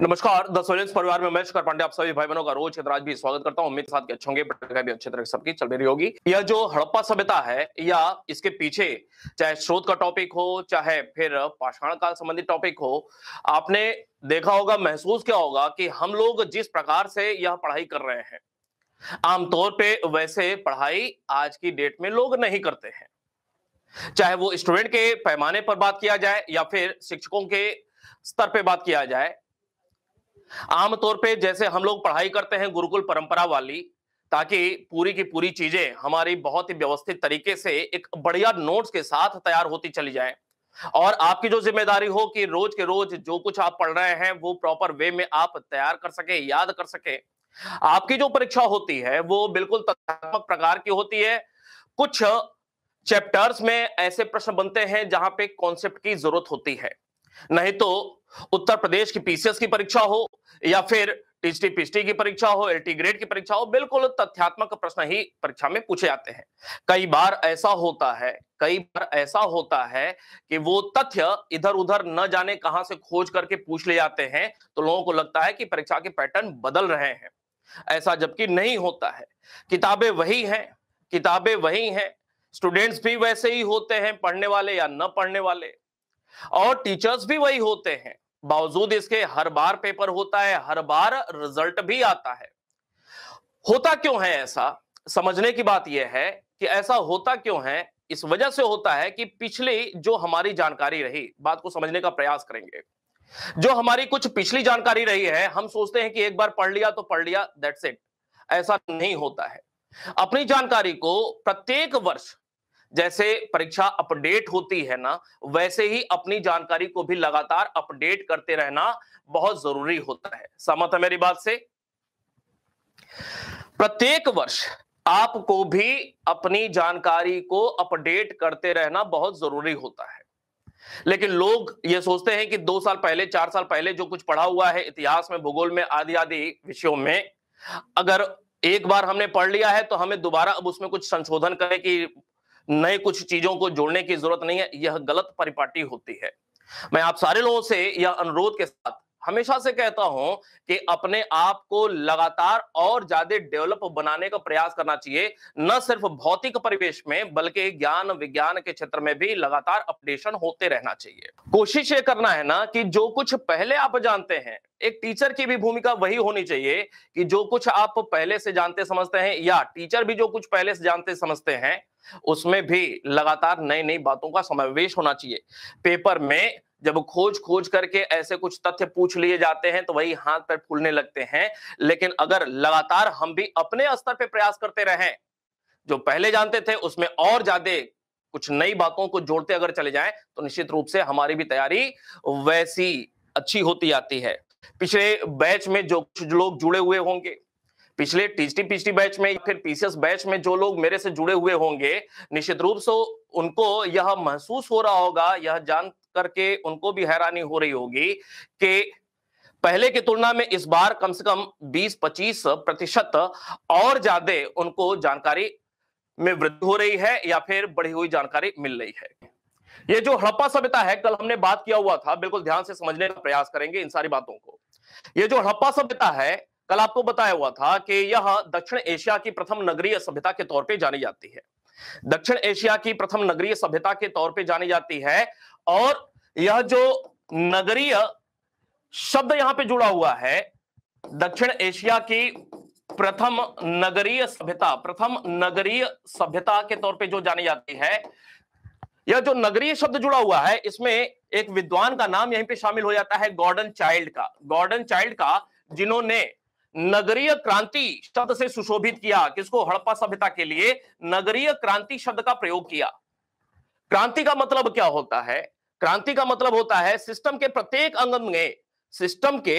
नमस्कार द सोलेंस परिवार में मैं कर पांडे आप सभी भाई बहनों का रोज आज भी स्वागत करता हूँ उम्मीद साथ के अच्छे होंगे भी अच्छे तरह सबकी चल रही होगी यह जो हड़प्पा सभ्यता है या इसके पीछे चाहे स्रोत का टॉपिक हो चाहे फिर पाषाण काल संबंधित टॉपिक हो आपने देखा होगा महसूस क्या होगा कि हम लोग जिस प्रकार से यह पढ़ाई कर रहे हैं आमतौर पे वैसे पढ़ाई आज की डेट में लोग नहीं करते हैं चाहे वो स्टूडेंट के पैमाने पर बात किया जाए या फिर शिक्षकों के स्तर पे बात किया जाए आमतौर पे जैसे हम लोग पढ़ाई करते हैं गुरुकुल परंपरा वाली ताकि पूरी की पूरी चीजें हमारी बहुत ही व्यवस्थित तरीके से एक बढ़िया नोट्स के साथ तैयार होती चली जाए और आपकी जो जिम्मेदारी हो कि रोज के रोज जो कुछ आप पढ़ रहे हैं वो प्रॉपर वे में आप तैयार कर सके याद कर सके आपकी जो परीक्षा होती है वो बिल्कुल तथात्मक प्रकार की होती है कुछ चैप्टर्स में ऐसे प्रश्न बनते हैं जहां पे कॉन्सेप्ट की जरूरत होती है नहीं तो उत्तर प्रदेश की पीसीएस की परीक्षा हो या फिर टीचटी पीसटी की परीक्षा हो एलटी ग्रेड की परीक्षा हो बिल्कुल तथ्यात्मक प्रश्न ही परीक्षा में पूछे जाते हैं कई बार ऐसा होता है कई बार ऐसा होता है कि वो तथ्य इधर उधर न जाने कहां से खोज करके पूछ ले जाते हैं तो लोगों को लगता है कि परीक्षा के पैटर्न बदल रहे हैं ऐसा जबकि नहीं होता है किताबें वही हैं किताबें वही हैं स्टूडेंट्स भी वैसे ही होते हैं पढ़ने वाले या न पढ़ने वाले और टीचर्स भी वही होते हैं बावजूद इसके हर बार पेपर होता है हर बार रिजल्ट भी आता है होता क्यों है ऐसा समझने की बात यह है कि ऐसा होता क्यों है इस वजह से होता है कि पिछली जो हमारी जानकारी रही बात को समझने का प्रयास करेंगे जो हमारी कुछ पिछली जानकारी रही है हम सोचते हैं कि एक बार पढ़ लिया तो पढ़ लिया दैट्स इट ऐसा नहीं होता है अपनी जानकारी को प्रत्येक वर्ष जैसे परीक्षा अपडेट होती है ना वैसे ही अपनी जानकारी को भी लगातार अपडेट करते रहना बहुत जरूरी होता है सहमत है मेरी बात से प्रत्येक वर्ष आपको भी अपनी जानकारी को अपडेट करते रहना बहुत जरूरी होता है लेकिन लोग ये सोचते हैं कि दो साल पहले चार साल पहले जो कुछ पढ़ा हुआ है इतिहास में भूगोल में आदि आदि विषयों में अगर एक बार हमने पढ़ लिया है तो हमें दोबारा अब उसमें कुछ संशोधन करें कि नए कुछ चीजों को जोड़ने की जरूरत नहीं है यह गलत परिपाटी होती है मैं आप सारे लोगों से यह अनुरोध के साथ हमेशा से कहता हूं कि अपने आप को लगातार और ज्यादा डेवलप बनाने का प्रयास करना चाहिए न सिर्फ भौतिक परिवेश में बल्कि ज्ञान विज्ञान के क्षेत्र में भी लगातार अपडेशन होते रहना चाहिए कोशिश ये करना है ना कि जो कुछ पहले आप जानते हैं एक टीचर की भी भूमिका वही होनी चाहिए कि जो कुछ आप पहले से जानते समझते हैं या टीचर भी जो कुछ पहले से जानते समझते हैं उसमें भी लगातार नई नई बातों का समावेश होना चाहिए पेपर में जब खोज खोज करके ऐसे कुछ तथ्य पूछ लिए जाते हैं तो वही हाथ पर फूलने लगते हैं लेकिन अगर लगातार हम भी अपने स्तर पर प्रयास करते रहें जो पहले जानते थे उसमें और ज्यादा कुछ नई बातों को जोड़ते अगर चले जाएं तो निश्चित रूप से हमारी भी तैयारी वैसी अच्छी होती आती है पिछले बैच में जो कुछ लोग जुड़े हुए होंगे पिछले टीजी पिछली बैच में फिर पीसीएस बैच में जो लोग मेरे से जुड़े हुए होंगे निश्चित रूप से उनको यह महसूस हो रहा होगा यह जान करके उनको भी हैरानी हो रही होगी कि पहले की तुलना में इस बार कम से कम 20-25 प्रतिशत और ज्यादा उनको जानकारी में वृद्धि हो रही है या फिर बढ़ी हुई जानकारी मिल रही है ये जो हड़प्पा सभ्यता है कल हमने बात किया हुआ था बिल्कुल ध्यान से समझने का प्रयास करेंगे इन सारी बातों को ये जो हड़प्पा सभ्यता है कल आपको बताया हुआ था कि यह दक्षिण एशिया की प्रथम नगरीय सभ्यता के तौर पे जानी जाती है दक्षिण एशिया की प्रथम नगरीय सभ्यता के तौर पे जानी जाती है और यह जो नगरीय शब्द यहां पे जुड़ा हुआ है दक्षिण एशिया की प्रथम नगरीय सभ्यता प्रथम नगरीय सभ्यता के तौर पे जो जानी जाती है यह जो नगरीय शब्द जुड़ा हुआ है इसमें एक विद्वान का नाम यहीं पे शामिल हो जाता है गॉर्डन चाइल्ड का गॉर्डन चाइल्ड का जिन्होंने नगरीय क्रांति शब्द से सुशोभित किया किसको हड़प्पा सभ्यता के लिए नगरीय क्रांति शब्द का प्रयोग किया क्रांति का मतलब क्या होता है क्रांति का मतलब होता है सिस्टम के प्रत्येक अंग में सिस्टम के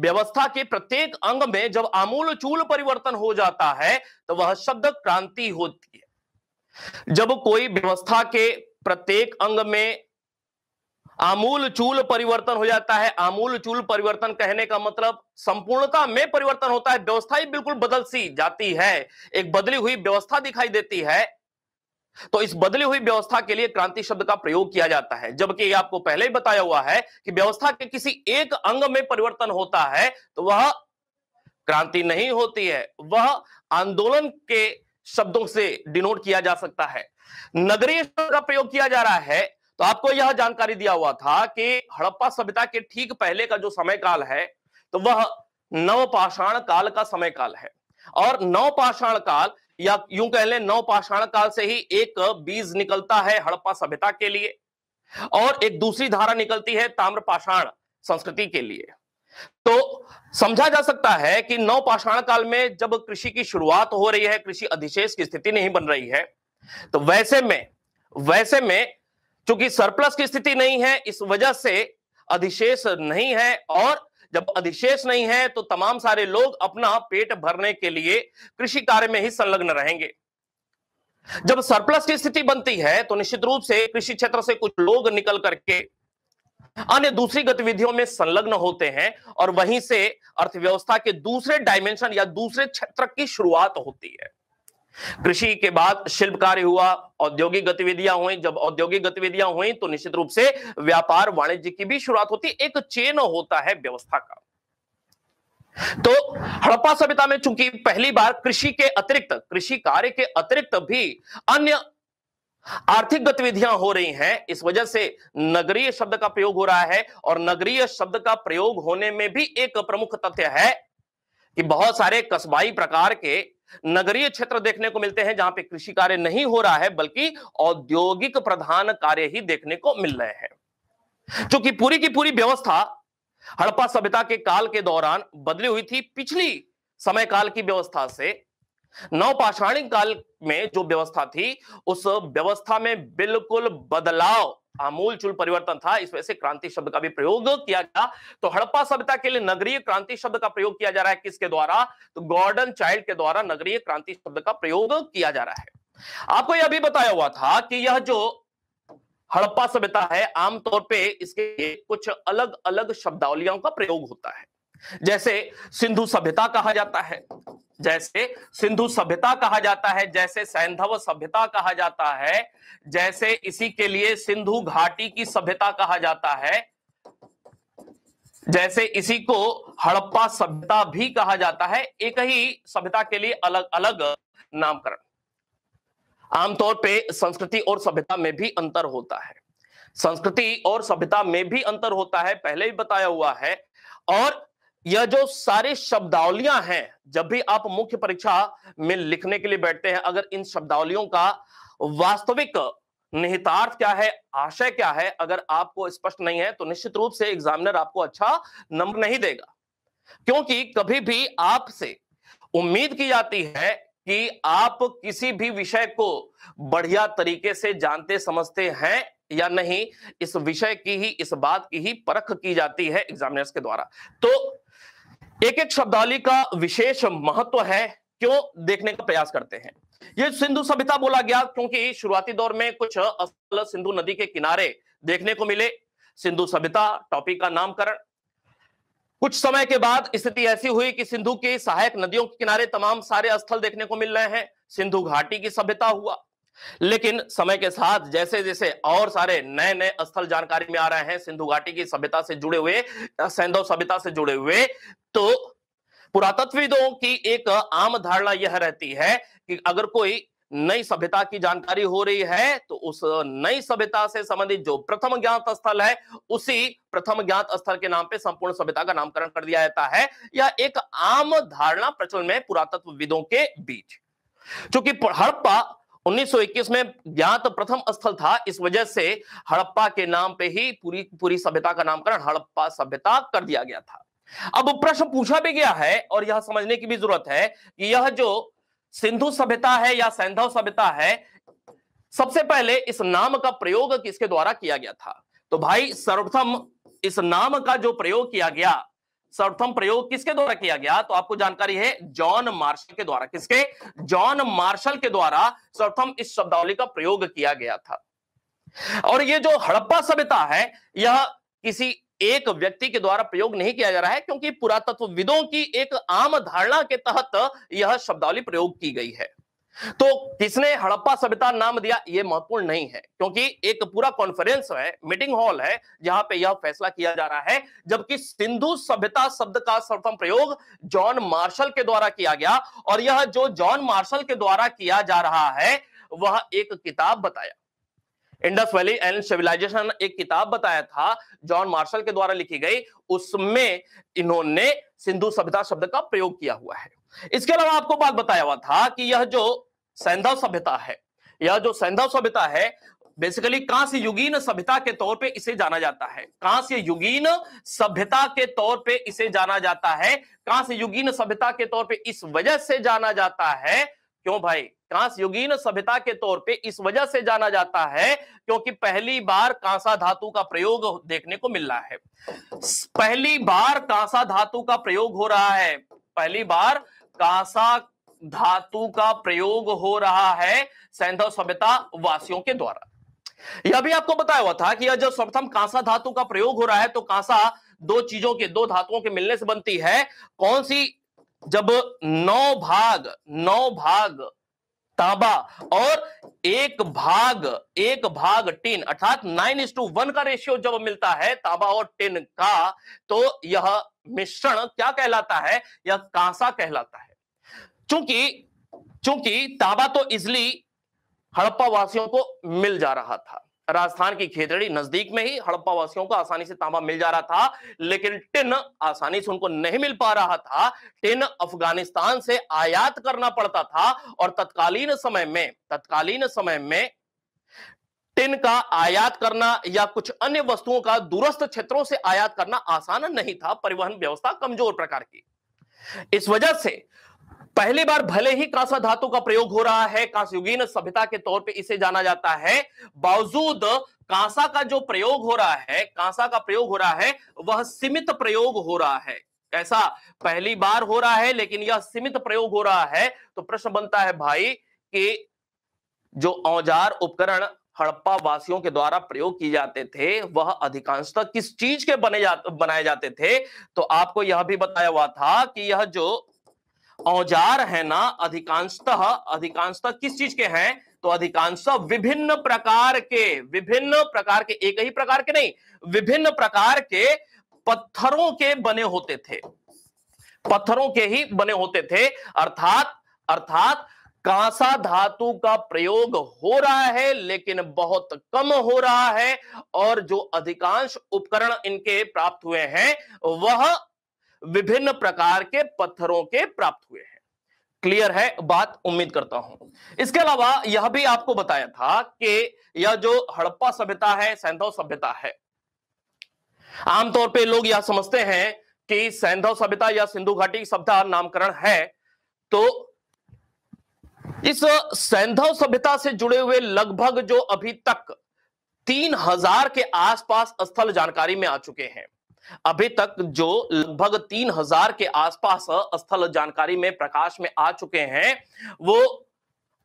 व्यवस्था के प्रत्येक अंग में जब आमूल चूल परिवर्तन हो जाता है तो वह शब्द क्रांति होती है जब कोई व्यवस्था के प्रत्येक अंग में आमूल चूल परिवर्तन हो जाता है आमूल चूल परिवर्तन कहने का मतलब संपूर्णता में परिवर्तन होता है व्यवस्था ही बिल्कुल बदल सी जाती है एक बदली हुई व्यवस्था दिखाई देती है तो इस बदली हुई व्यवस्था के लिए क्रांति शब्द का प्रयोग किया जाता है जबकि आपको पहले ही बताया हुआ है कि व्यवस्था के किसी एक अंग में परिवर्तन होता है तो वह क्रांति नहीं होती है वह आंदोलन के शब्दों से डिनोट किया जा सकता है नगरीय शब्द का प्रयोग किया जा रहा है तो आपको यह जानकारी दिया हुआ था कि हड़प्पा सभ्यता के ठीक पहले का जो समय काल है तो वह नवपाषाण काल का समय काल है और नवपाषाण काल या यूं कह लें नवपाषाण काल से ही एक बीज निकलता है हड़प्पा सभ्यता के लिए और एक दूसरी धारा निकलती है ताम्रपाषाण संस्कृति के लिए तो समझा जा सकता है कि नवपाषाण काल में जब कृषि की शुरुआत हो रही है कृषि अधिशेष की स्थिति नहीं बन रही है तो वैसे में वैसे में चूंकि सरप्लस की स्थिति नहीं है इस वजह से अधिशेष नहीं है और जब अधिशेष नहीं है तो तमाम सारे लोग अपना पेट भरने के लिए कृषि कार्य में ही संलग्न रहेंगे जब सरप्लस की स्थिति बनती है तो निश्चित रूप से कृषि क्षेत्र से कुछ लोग निकल करके अन्य दूसरी गतिविधियों में संलग्न होते हैं और वहीं से अर्थव्यवस्था के दूसरे डायमेंशन या दूसरे क्षेत्र की शुरुआत होती है कृषि के बाद शिल्प कार्य हुआ औद्योगिक गतिविधियां हुई जब औद्योगिक गतिविधियां हुई तो निश्चित रूप से व्यापार वाणिज्य की भी शुरुआत होती है एक चेन होता है व्यवस्था का तो हड़प्पा सभ्यता में चूंकि पहली बार कृषि के अतिरिक्त कृषि कार्य के अतिरिक्त भी अन्य आर्थिक गतिविधियां हो रही हैं इस वजह से नगरीय शब्द का प्रयोग हो रहा है और नगरीय शब्द का प्रयोग होने में भी एक प्रमुख तथ्य है कि बहुत सारे कस्बाई प्रकार के नगरीय क्षेत्र देखने को मिलते हैं जहां पे कृषि कार्य नहीं हो रहा है बल्कि औद्योगिक प्रधान कार्य ही देखने को मिल रहे हैं क्योंकि पूरी की पूरी व्यवस्था हड़प्पा सभ्यता के काल के दौरान बदली हुई थी पिछली समय काल की व्यवस्था से नवपाषाणिक काल में जो व्यवस्था थी उस व्यवस्था में बिल्कुल बदलाव चूल परिवर्तन था इस वजह से क्रांति शब्द का भी प्रयोग किया गया तो हड़प्पा सभ्यता के लिए नगरीय क्रांति शब्द का प्रयोग किया जा रहा है किसके द्वारा तो गॉर्डन चाइल्ड के द्वारा नगरीय क्रांति शब्द का प्रयोग किया जा रहा है आपको यह भी बताया हुआ था कि यह जो हड़प्पा सभ्यता है आमतौर पर इसके कुछ अलग अलग शब्दावलियों का प्रयोग होता है जैसे सिंधु सभ्यता कहा जाता है जैसे सिंधु सभ्यता कहा जाता है जैसे सैंधव सभ्यता कहा जाता है जैसे इसी के लिए सिंधु घाटी की सभ्यता कहा जाता है जैसे इसी को हड़प्पा सभ्यता भी कहा जाता है एक ही सभ्यता के लिए अलग अलग नामकरण आमतौर पे संस्कृति और सभ्यता में भी अंतर होता है संस्कृति और सभ्यता में भी अंतर होता है पहले भी बताया हुआ है और यह जो सारे शब्दावलियां हैं जब भी आप मुख्य परीक्षा में लिखने के लिए बैठते हैं अगर इन शब्दावलियों का वास्तविक निहितार्थ क्या है आशय क्या है अगर आपको स्पष्ट नहीं है तो निश्चित रूप से एग्जामिनर आपको अच्छा नंबर नहीं देगा क्योंकि कभी भी आपसे उम्मीद की जाती है कि आप किसी भी विषय को बढ़िया तरीके से जानते समझते हैं या नहीं इस विषय की ही इस बात की ही परख की जाती है एग्जामिनर्स के द्वारा तो एक एक शब्दावली का विशेष महत्व है क्यों देखने का प्रयास करते हैं ये सिंधु सभ्यता बोला गया क्योंकि शुरुआती दौर में कुछ असल सिंधु नदी के किनारे देखने को मिले सिंधु सभ्यता टॉपिक का नामकरण कुछ समय के बाद स्थिति ऐसी हुई कि सिंधु की सहायक नदियों के किनारे तमाम सारे स्थल देखने को मिल रहे हैं सिंधु घाटी की सभ्यता हुआ लेकिन समय के साथ जैसे जैसे और सारे नए नए स्थल जानकारी में आ रहे हैं सिंधु घाटी की सभ्यता से जुड़े हुए सैंधव सभ्यता से जुड़े हुए तो पुरातत्वविदों की एक आम धारणा यह रहती है कि अगर कोई नई सभ्यता की जानकारी हो रही है तो उस नई सभ्यता से संबंधित जो प्रथम ज्ञात स्थल है उसी प्रथम ज्ञात स्थल के नाम पे संपूर्ण सभ्यता का नामकरण कर दिया जाता है यह एक आम धारणा प्रचलन में पुरातत्वविदों के बीच चूंकि हड़प्पा 1921 में ज्ञात तो प्रथम स्थल था इस वजह से हड़प्पा के नाम पे ही पूरी पूरी सभ्यता का नामकरण हड़प्पा सभ्यता कर दिया गया था अब प्रश्न पूछा भी गया है और यह समझने की भी जरूरत है कि यह जो सिंधु सभ्यता है या सैंधव सभ्यता है सबसे पहले इस नाम का प्रयोग किसके द्वारा किया गया था तो भाई सर्वप्रथम इस नाम का जो प्रयोग किया गया सर्वप्रथम प्रयोग किसके द्वारा किया गया तो आपको जानकारी है जॉन मार्शल के द्वारा किसके जॉन मार्शल के द्वारा सर्वप्रथम इस शब्दावली का प्रयोग किया गया था और ये जो हड़प्पा सभ्यता है यह किसी एक व्यक्ति के द्वारा प्रयोग नहीं किया जा रहा है क्योंकि पुरातत्वविदों की एक आम धारणा के तहत यह शब्दावली प्रयोग की गई है तो किसने हड़प्पा सभ्यता नाम दिया यह महत्वपूर्ण नहीं है क्योंकि एक पूरा कॉन्फ्रेंस है मीटिंग हॉल है जहां पे यह फैसला किया जा रहा है जबकि सिंधु सभ्यता शब्द का सर्वप्रथम प्रयोग जॉन मार्शल के द्वारा किया गया और यह जो जॉन मार्शल के द्वारा किया जा रहा है वह एक किताब बताया इंडस वैली एंड सिविलाइजेशन एक किताब बताया था जॉन मार्शल के द्वारा लिखी गई उसमें इन्होंने सिंधु सभ्यता शब्द का प्रयोग किया हुआ है इसके अलावा आपको बात बताया हुआ था कि यह जो सैंधव सभ्यता है यह जो सैंधव सभ्यता है बेसिकली कांस्य युगीन सभ्यता के तौर पे इसे जाना जाता है कांस्य युगीन सभ्यता के तौर पे इसे जाना जाता है कांस्य युगीन सभ्यता के तौर पे इस वजह से जाना जाता है क्यों भाई कांस युगीन सभ्यता के तौर पे इस वजह से जाना जाता है क्योंकि पहली बार कांसा धातु का प्रयोग देखने को मिल रहा है पहली बार कांसा धातु का प्रयोग हो रहा है पहली बार कांसा धातु का प्रयोग हो रहा है सैंधव सभ्यता वासियों के द्वारा यह भी आपको बताया हुआ था कि यह जब सर्वप्रथम कांसा धातु का प्रयोग हो रहा है तो कांसा दो चीजों के दो धातुओं के मिलने से बनती है कौन सी जब नौ भाग नौ भाग ताबा और एक भाग एक भाग टिन अर्थात नाइन इंस टू वन का रेशियो जब मिलता है ताबा और टिन का तो यह मिश्रण क्या कहलाता है या कांसा कहलाता है चूंकि चूंकि ताबा तो इजली हड़प्पा वासियों को मिल जा रहा था राजस्थान की खेतड़ी नजदीक में ही हड़प्पा वासियों को आसानी से तांबा मिल जा रहा था लेकिन टिन आसानी से उनको नहीं मिल पा रहा था टिन अफगानिस्तान से आयात करना पड़ता था और तत्कालीन समय में तत्कालीन समय में टिन का आयात करना या कुछ अन्य वस्तुओं का दूरस्थ क्षेत्रों से आयात करना आसान नहीं था परिवहन व्यवस्था कमजोर प्रकार की इस वजह से पहली बार भले ही कांसा धातु का प्रयोग हो रहा है कांसयुगीन सभ्यता के तौर पे इसे जाना जाता है बावजूद कांसा का जो प्रयोग हो रहा है कांसा का प्रयोग हो रहा है वह सीमित प्रयोग हो रहा है ऐसा पहली बार हो रहा है लेकिन यह सीमित प्रयोग हो रहा है तो प्रश्न बनता है भाई कि जो औजार उपकरण हड़प्पा वासियों के द्वारा प्रयोग किए जाते थे वह अधिकांशतः किस चीज के बने जा, बनाए जाते थे तो आपको यह भी बताया हुआ था कि यह जो औजार है ना अधिकांशतः अधिकांशतः किस चीज के हैं तो अधिकांशतः विभिन्न प्रकार के विभिन्न प्रकार के एक ही प्रकार के नहीं विभिन्न प्रकार के पत्थरों के बने होते थे पत्थरों के ही बने होते थे अर्थात अर्थात कांसा धातु का प्रयोग हो रहा है लेकिन बहुत कम हो रहा है और जो अधिकांश उपकरण इनके प्राप्त हुए हैं वह विभिन्न प्रकार के पत्थरों के प्राप्त हुए हैं क्लियर है बात उम्मीद करता हूं इसके अलावा यह भी आपको बताया था कि यह जो हड़प्पा सभ्यता है सैंधव सभ्यता है आमतौर पे लोग यह समझते हैं कि सैंधव सभ्यता या सिंधु घाटी सभ्यता नामकरण है तो इस सैंधव सभ्यता से जुड़े हुए लगभग जो अभी तक तीन हजार के आसपास स्थल जानकारी में आ चुके हैं अभी तक जो लगभग तीन हजार के आसपास स्थल जानकारी में प्रकाश में आ चुके हैं वो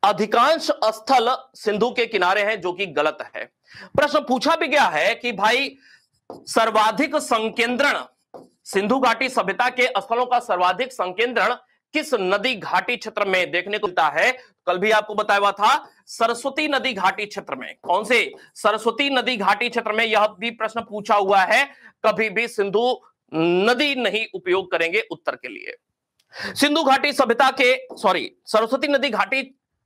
अधिकांश स्थल सिंधु के किनारे हैं जो कि गलत है प्रश्न पूछा भी गया है कि भाई सर्वाधिक संकेंद्रण सिंधु घाटी सभ्यता के स्थलों का सर्वाधिक संकेंद्रण किस नदी घाटी क्षेत्र में देखने को मिलता है कल भी आपको बताया हुआ था सरस्वती नदी घाटी क्षेत्र में कौन से सरस्वती नदी घाटी क्षेत्र में यह भी प्रश्न पूछा हुआ है कभी भी सिंधु नदी नहीं उपयोग करेंगे उत्तर के लिए सिंधु घाटी सभ्यता के सॉरी सरस्वती नदी घाटी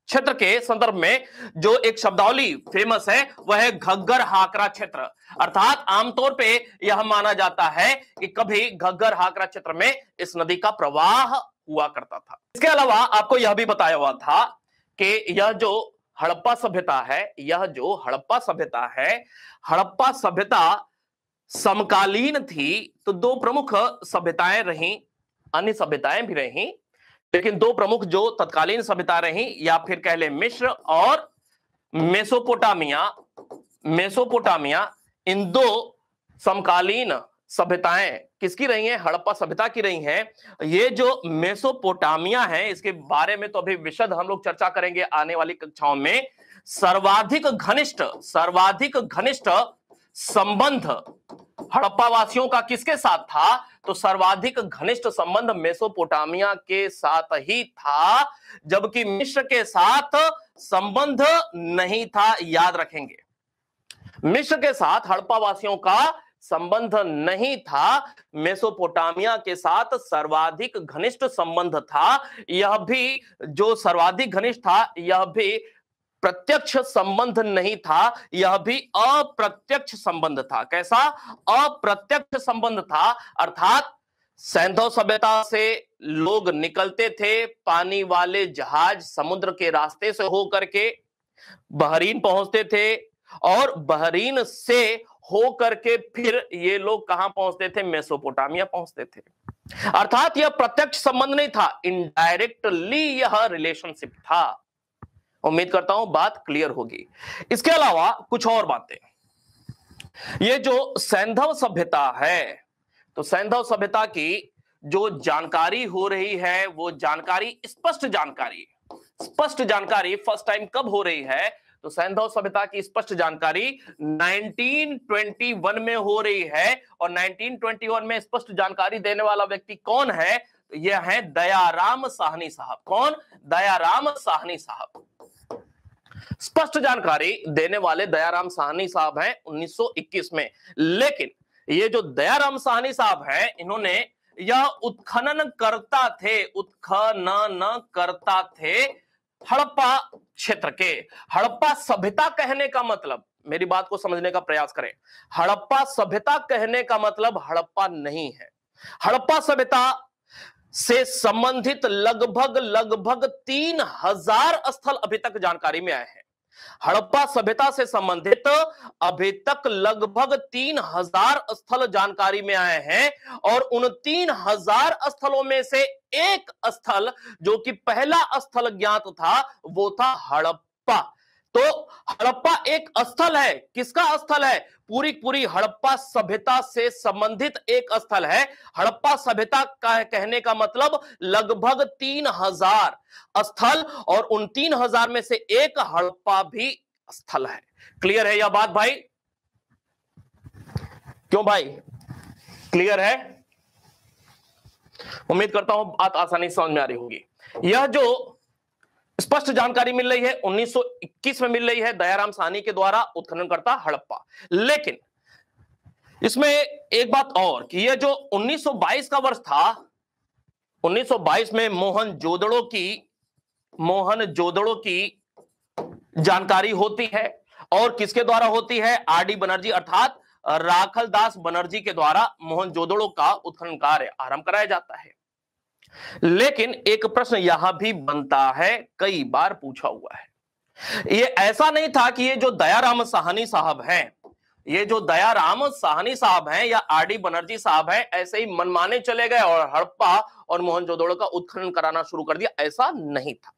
क्षेत्र के संदर्भ में जो एक शब्दावली फेमस है वह है घग्गर हाकरा क्षेत्र अर्थात आमतौर पे यह माना जाता है कि कभी घग्गर हाकरा क्षेत्र में इस नदी का प्रवाह हुआ करता था इसके अलावा आपको यह भी बताया हुआ था कि यह जो हड़प्पा सभ्यता है यह जो हड़प्पा सभ्यता है हड़प्पा सभ्यता समकालीन थी तो दो प्रमुख सभ्यताएं रही अन्य सभ्यताएं भी रही लेकिन दो प्रमुख जो तत्कालीन सभ्यता रही या फिर कह ले मिश्र और मेसोपोटामिया मेसोपोटामिया इन दो समकालीन सभ्यताएं किसकी रही हैं हड़प्पा सभ्यता की रही हैं ये जो मेसोपोटामिया है इसके बारे में तो अभी विशद हम लोग चर्चा करेंगे आने वाली कक्षाओं में सर्वाधिक घनिष्ठ सर्वाधिक घनिष्ठ संबंध हड़प्पा वासियों का किसके साथ था तो सर्वाधिक घनिष्ठ संबंध मेसोपोटामिया के साथ ही था जबकि मिश्र के साथ संबंध नहीं था याद रखेंगे मिश्र के साथ हड़प्पा वासियों का संबंध नहीं था मेसोपोटामिया के साथ सर्वाधिक घनिष्ठ संबंध था यह भी जो सर्वाधिक घनिष्ठ था यह भी प्रत्यक्ष संबंध नहीं था यह भी अप्रत्यक्ष संबंध था कैसा अप्रत्यक्ष संबंध था अर्थात सैंधव सभ्यता से लोग निकलते थे पानी वाले जहाज समुद्र के रास्ते से होकर के बहरीन पहुंचते थे और बहरीन से हो करके फिर ये लोग कहां पहुंचते थे मेसोपोटामिया पहुंचते थे अर्थात यह प्रत्यक्ष संबंध नहीं था इनडायरेक्टली यह रिलेशनशिप था उम्मीद करता हूं बात क्लियर होगी इसके अलावा कुछ और बातें ये जो सैंधव सभ्यता है तो सैंधव सभ्यता की जो जानकारी हो रही है वो जानकारी स्पष्ट जानकारी स्पष्ट जानकारी फर्स्ट टाइम कब हो रही है तो सैंधव सभ्यता की स्पष्ट जानकारी 1921 में हो रही है और 1921 में स्पष्ट जानकारी देने वाला व्यक्ति कौन है तो यह है दयाराम साहनी साहब कौन दयाराम साहनी साहब स्पष्ट जानकारी देने वाले दयाराम साहनी साहब हैं 1921 में लेकिन ये जो दयाराम साहनी साहब हैं इन्होंने यह उत्खनन करता थे उत्खनन करता थे हड़प्पा क्षेत्र के हड़प्पा सभ्यता कहने का मतलब मेरी बात को समझने का प्रयास करें हड़प्पा सभ्यता कहने का मतलब हड़प्पा नहीं है हड़प्पा सभ्यता से संबंधित लगभग लगभग तीन हजार स्थल अभी तक जानकारी में आए हैं हड़प्पा सभ्यता से संबंधित अभी तक लगभग तीन हजार स्थल जानकारी में आए हैं और उन तीन हजार स्थलों में से एक स्थल जो कि पहला स्थल ज्ञात था वो था हड़प्पा तो हड़प्पा एक स्थल है किसका स्थल है पूरी पूरी हड़प्पा सभ्यता से संबंधित एक स्थल है हड़प्पा सभ्यता का कहने का मतलब लगभग तीन हजार स्थल और उन तीन हजार में से एक हड़प्पा भी स्थल है क्लियर है यह बात भाई क्यों भाई क्लियर है उम्मीद करता हूं बात आसानी समझ में आ रही होगी यह जो स्पष्ट जानकारी मिल रही है 1921 में मिल रही है दयाराम सानी के द्वारा उत्खननकर्ता हड़प्पा लेकिन इसमें एक बात और कि यह जो 1922 का वर्ष था 1922 में मोहन जोदड़ो की मोहन जोदड़ो की जानकारी होती है और किसके द्वारा होती है आर डी बनर्जी अर्थात राखल दास बनर्जी के द्वारा मोहन जोदड़ो का उत्खनन कार्य आरंभ कराया जाता है लेकिन एक प्रश्न यहां भी बनता है कई बार पूछा हुआ है ये ऐसा नहीं था कि ये जो दयाराम साहनी साहब हैं ये जो दयाराम साहनी साहब हैं या आर डी बनर्जी साहब हैं ऐसे ही मनमाने चले गए और हड़प्पा और मोहनजोदड़ो का उत्खनन कराना शुरू कर दिया ऐसा नहीं था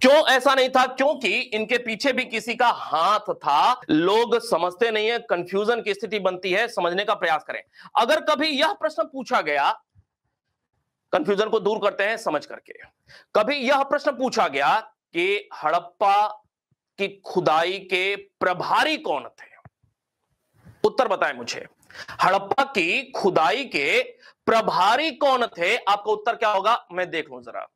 क्यों ऐसा नहीं था क्योंकि इनके पीछे भी किसी का हाथ था लोग समझते नहीं है कंफ्यूजन की स्थिति बनती है समझने का प्रयास करें अगर कभी यह प्रश्न पूछा गया कंफ्यूजन को दूर करते हैं समझ करके कभी यह प्रश्न पूछा गया कि हड़प्पा की खुदाई के प्रभारी कौन थे उत्तर बताएं मुझे हड़प्पा की खुदाई के प्रभारी कौन थे आपका उत्तर क्या होगा मैं देख लू जरा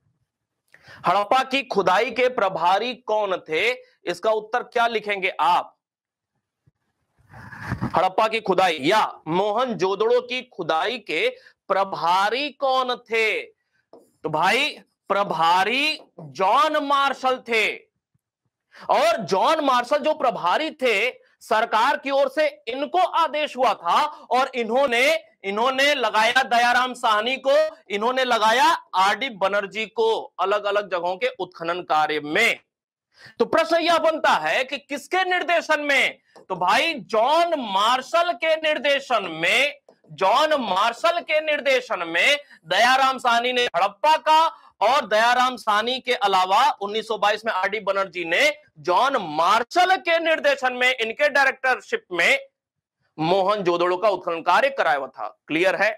हड़प्पा की खुदाई के प्रभारी कौन थे इसका उत्तर क्या लिखेंगे आप हड़प्पा की खुदाई या मोहन जोदड़ो की खुदाई के प्रभारी कौन थे तो भाई प्रभारी जॉन मार्शल थे और जॉन मार्शल जो प्रभारी थे सरकार की ओर से इनको आदेश हुआ था और इन्होंने इन्होंने लगाया दयाराम साहनी को इन्होंने लगाया आरडी बनर्जी को अलग अलग जगहों के उत्खनन कार्य में तो प्रश्न यह बनता है कि किसके निर्देशन में तो भाई जॉन मार्शल के निर्देशन में जॉन मार्शल के निर्देशन में दयाराम सानी ने हड़प्पा का और दयाराम सानी के अलावा 1922 में आर डी बनर्जी ने जॉन मार्शल के निर्देशन में इनके डायरेक्टरशिप में मोहन जोदड़ो का उत्खनन कार्य कराया हुआ था क्लियर है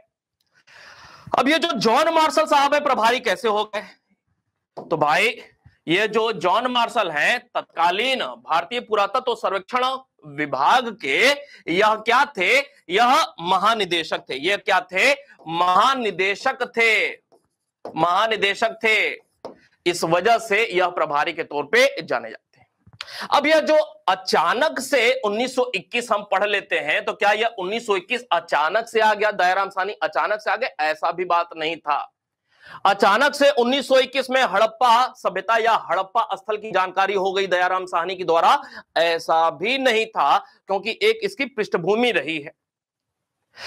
अब ये जो जॉन मार्शल साहब है प्रभारी कैसे हो गए तो भाई ये जो जॉन मार्शल हैं तत्कालीन भारतीय पुरातत्व तो सर्वेक्षण विभाग के यह क्या थे यह महानिदेशक थे यह क्या थे महानिदेशक थे महानिदेशक थे इस वजह से यह प्रभारी के तौर पे जाने जाते हैं अब यह जो अचानक से 1921 हम पढ़ लेते हैं तो क्या यह 1921 अचानक से आ गया दयाराम सानी अचानक से आ गया ऐसा भी बात नहीं था अचानक से 1921 में हड़प्पा सभ्यता या हड़प्पा स्थल की जानकारी हो गई दयाराम साहनी के द्वारा ऐसा भी नहीं था क्योंकि एक इसकी पृष्ठभूमि रही है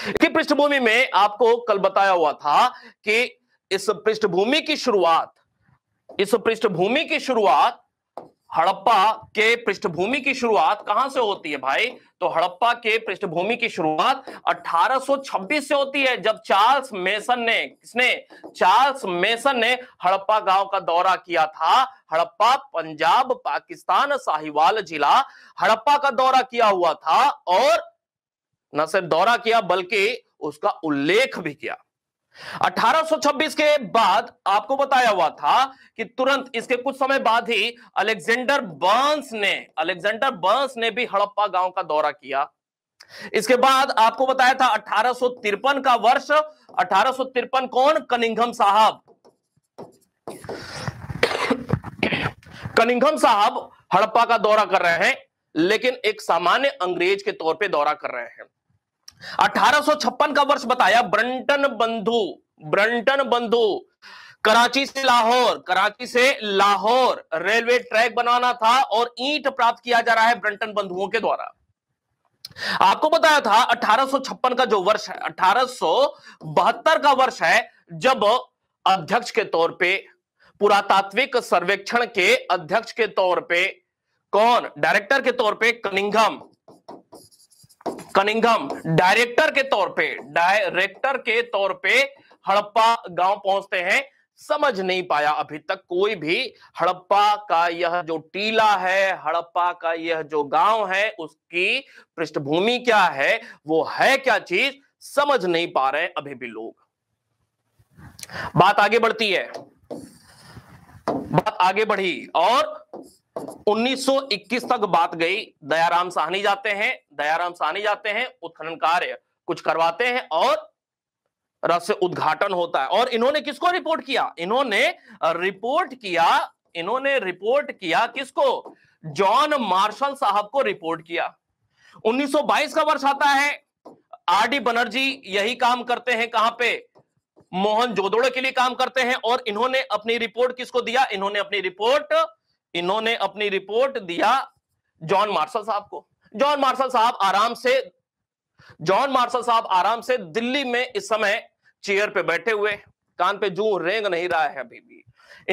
इसकी पृष्ठभूमि में आपको कल बताया हुआ था कि इस पृष्ठभूमि की शुरुआत इस पृष्ठभूमि की शुरुआत हड़प्पा के पृष्ठभूमि की शुरुआत कहां से होती है भाई तो हड़प्पा के पृष्ठभूमि की शुरुआत 1826 से होती है जब चार्ल्स मेसन ने किसने चार्ल्स मेसन ने हड़प्पा गांव का दौरा किया था हड़प्पा पंजाब पाकिस्तान साहिवाल जिला हड़प्पा का दौरा किया हुआ था और न सिर्फ दौरा किया बल्कि उसका उल्लेख भी किया 1826 के बाद आपको बताया हुआ था कि तुरंत इसके कुछ समय बाद ही अलेक्जेंडर बर्न्स ने अलेक्जेंडर बर्न्स ने भी हड़प्पा गांव का दौरा किया इसके बाद आपको बताया था अठारह का वर्ष अठारह कौन कनिंगम साहब कनिंगम साहब हड़प्पा का दौरा कर रहे हैं लेकिन एक सामान्य अंग्रेज के तौर पे दौरा कर रहे हैं 1856 का वर्ष बताया ब्रंटन बंधु ब्रंटन बंधु कराची से लाहौर कराची से लाहौर रेलवे ट्रैक बनाना था और ईंट प्राप्त किया जा रहा है ब्रंटन बंधुओं के द्वारा आपको बताया था 1856 का जो वर्ष है अठारह का वर्ष है जब अध्यक्ष के तौर पे पुरातात्विक सर्वेक्षण के अध्यक्ष के तौर पे कौन डायरेक्टर के तौर पे कनिंगम कनिंगम डायरेक्टर के तौर पे डायरेक्टर के तौर पे हड़प्पा गांव पहुंचते हैं समझ नहीं पाया अभी तक कोई भी हड़प्पा का यह जो टीला है हड़प्पा का यह जो गांव है उसकी पृष्ठभूमि क्या है वो है क्या चीज समझ नहीं पा रहे अभी भी लोग बात आगे बढ़ती है बात आगे बढ़ी और 1921 तक बात गई दयाराम साहनी जाते हैं दयाराम सानी जाते हैं उत्खनन कार्य कुछ करवाते हैं और रस उद्घाटन होता है और इन्होंने किसको रिपोर्ट किया इन्होंने रिपोर्ट किया इन्होंने रिपोर्ट किया किसको जॉन मार्शल साहब को रिपोर्ट किया 1922 का वर्ष आता है आर डी बनर्जी यही काम करते हैं कहां पे मोहन जोदोड़े के लिए काम करते हैं और इन्होंने अपनी रिपोर्ट किसको दिया इन्होंने अपनी रिपोर्ट इन्होंने अपनी रिपोर्ट दिया जॉन मार्शल साहब को जॉन मार्शल साहब आराम से जॉन मार्शल साहब आराम से दिल्ली में इस समय चेयर पे बैठे हुए कान पे जू रेंग नहीं रहा है अभी भी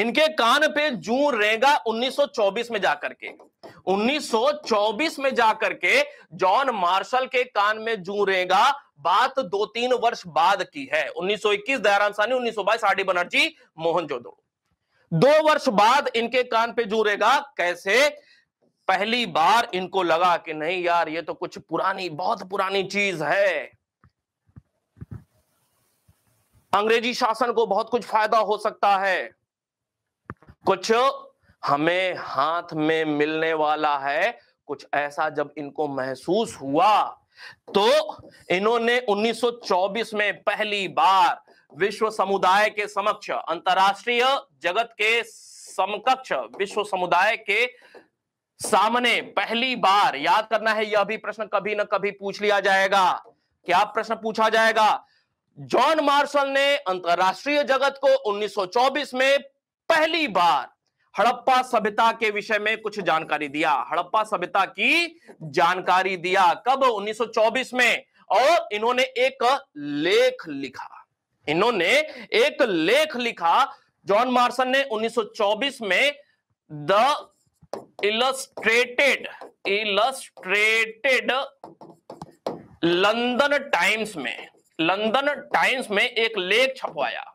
इनके कान पे जू रेंगा 1924 में जाकर के 1924 में जाकर के जॉन मार्शल के कान में जू रेगा बात दो तीन वर्ष बाद की है 1921 सौ इक्कीस सानी उन्नीस 1922 आर डी बनर्जी मोहन जोदड़ो दो वर्ष बाद इनके कान पे जू रेगा कैसे पहली बार इनको लगा कि नहीं यार ये तो कुछ पुरानी बहुत पुरानी चीज है अंग्रेजी शासन को बहुत कुछ फायदा हो सकता है कुछ हमें हाथ में मिलने वाला है कुछ ऐसा जब इनको महसूस हुआ तो इन्होंने 1924 में पहली बार विश्व समुदाय के समक्ष अंतरराष्ट्रीय जगत के समकक्ष विश्व समुदाय के सामने पहली बार याद करना है यह भी प्रश्न कभी ना कभी पूछ लिया जाएगा क्या प्रश्न पूछा जाएगा जॉन मार्शल ने अंतरराष्ट्रीय जगत को 1924 में पहली बार हड़प्पा सभ्यता के विषय में कुछ जानकारी दिया हड़प्पा सभ्यता की जानकारी दिया कब 1924 में और इन्होंने एक लेख लिखा इन्होंने एक लेख लिखा जॉन मार्शल ने 1924 में the Illustrated Illustrated London Times में लंदन टाइम्स में एक लेख छपवाया